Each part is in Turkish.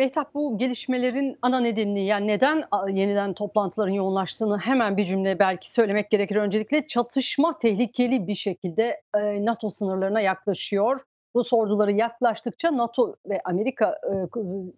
Mehtap bu gelişmelerin ana nedenini yani neden yeniden toplantıların yoğunlaştığını hemen bir cümle belki söylemek gerekir. Öncelikle çatışma tehlikeli bir şekilde e, NATO sınırlarına yaklaşıyor. Rus orduları yaklaştıkça NATO ve Amerika e,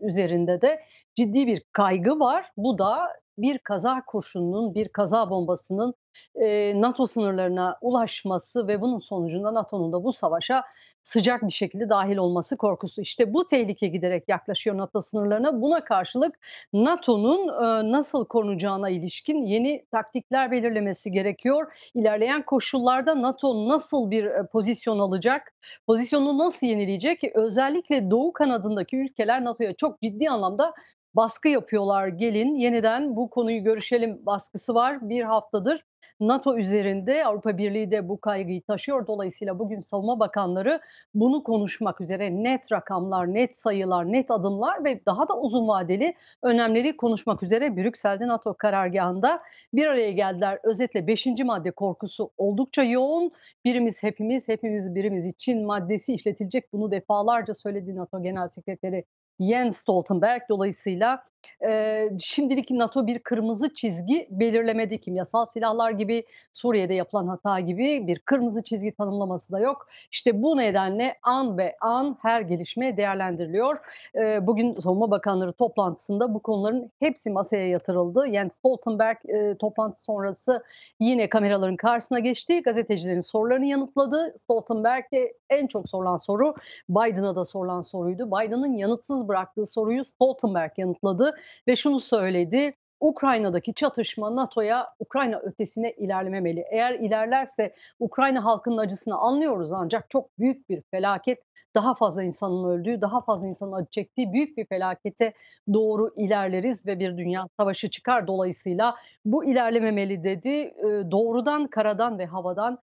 üzerinde de ciddi bir kaygı var. Bu da bir kaza kurşununun, bir kaza bombasının e, NATO sınırlarına ulaşması ve bunun sonucunda NATO'nun da bu savaşa sıcak bir şekilde dahil olması korkusu. İşte bu tehlike giderek yaklaşıyor NATO sınırlarına. Buna karşılık NATO'nun e, nasıl korunacağına ilişkin yeni taktikler belirlemesi gerekiyor. İlerleyen koşullarda NATO nasıl bir e, pozisyon alacak? Pozisyonu nasıl yenileyecek? Özellikle Doğu kanadındaki ülkeler NATO'ya çok ciddi anlamda baskı yapıyorlar. Gelin yeniden bu konuyu görüşelim baskısı var bir haftadır. NATO üzerinde Avrupa Birliği de bu kaygıyı taşıyor. Dolayısıyla bugün savunma bakanları bunu konuşmak üzere net rakamlar, net sayılar, net adımlar ve daha da uzun vadeli önemleri konuşmak üzere Brüksel'de NATO karargahında bir araya geldiler. Özetle 5. madde korkusu oldukça yoğun. Birimiz hepimiz, hepimiz birimiz için maddesi işletilecek. Bunu defalarca söyledi NATO Genel Sekreteri Jens Stoltenberg. Dolayısıyla e, şimdilik NATO bir kırmızı çizgi belirlemedi. Kimyasal silahlar gibi Suriye'de yapılan hata gibi bir kırmızı çizgi tanımlaması da yok. İşte bu nedenle an ve an her gelişme değerlendiriliyor. E, bugün Savunma Bakanları toplantısında bu konuların hepsi masaya yatırıldı. Jens Stoltenberg e, toplantı sonrası yine kameraların karşısına geçti. Gazetecilerin sorularını yanıtladı. Stoltenberg'e en çok sorulan soru Biden'a da sorulan soruydu. Biden'ın yanıtsız bıraktığı soruyu Stoltenberg yanıtladı ve şunu söyledi. Ukrayna'daki çatışma NATO'ya Ukrayna ötesine ilerlememeli. Eğer ilerlerse Ukrayna halkının acısını anlıyoruz ancak çok büyük bir felaket, daha fazla insanın öldüğü, daha fazla insanın acı çektiği büyük bir felakete doğru ilerleriz ve bir dünya savaşı çıkar. Dolayısıyla bu ilerlememeli dedi. Doğrudan karadan ve havadan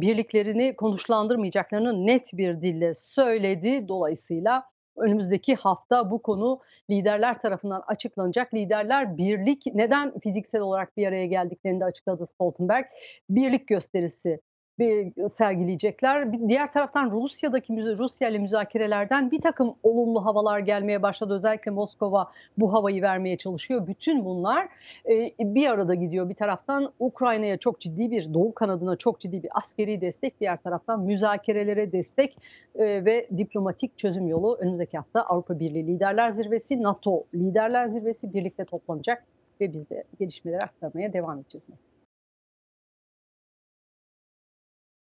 birliklerini konuşlandırmayacaklarını net bir dille söyledi. Dolayısıyla Önümüzdeki hafta bu konu liderler tarafından açıklanacak. Liderler birlik neden fiziksel olarak bir araya geldiklerini de açıkladı Stoltenberg. Birlik gösterisi sergileyecekler. diğer taraftan Rusya'daki Rusya ile müzakerelerden bir takım olumlu havalar gelmeye başladı. Özellikle Moskova bu havayı vermeye çalışıyor. Bütün bunlar e, bir arada gidiyor. Bir taraftan Ukrayna'ya çok ciddi bir Doğu kanadına çok ciddi bir askeri destek, diğer taraftan müzakerelere destek e, ve diplomatik çözüm yolu önümüzdeki hafta Avrupa Birliği Liderler Zirvesi, NATO Liderler Zirvesi birlikte toplanacak ve biz de gelişmeleri aktarmaya devam edeceğiz.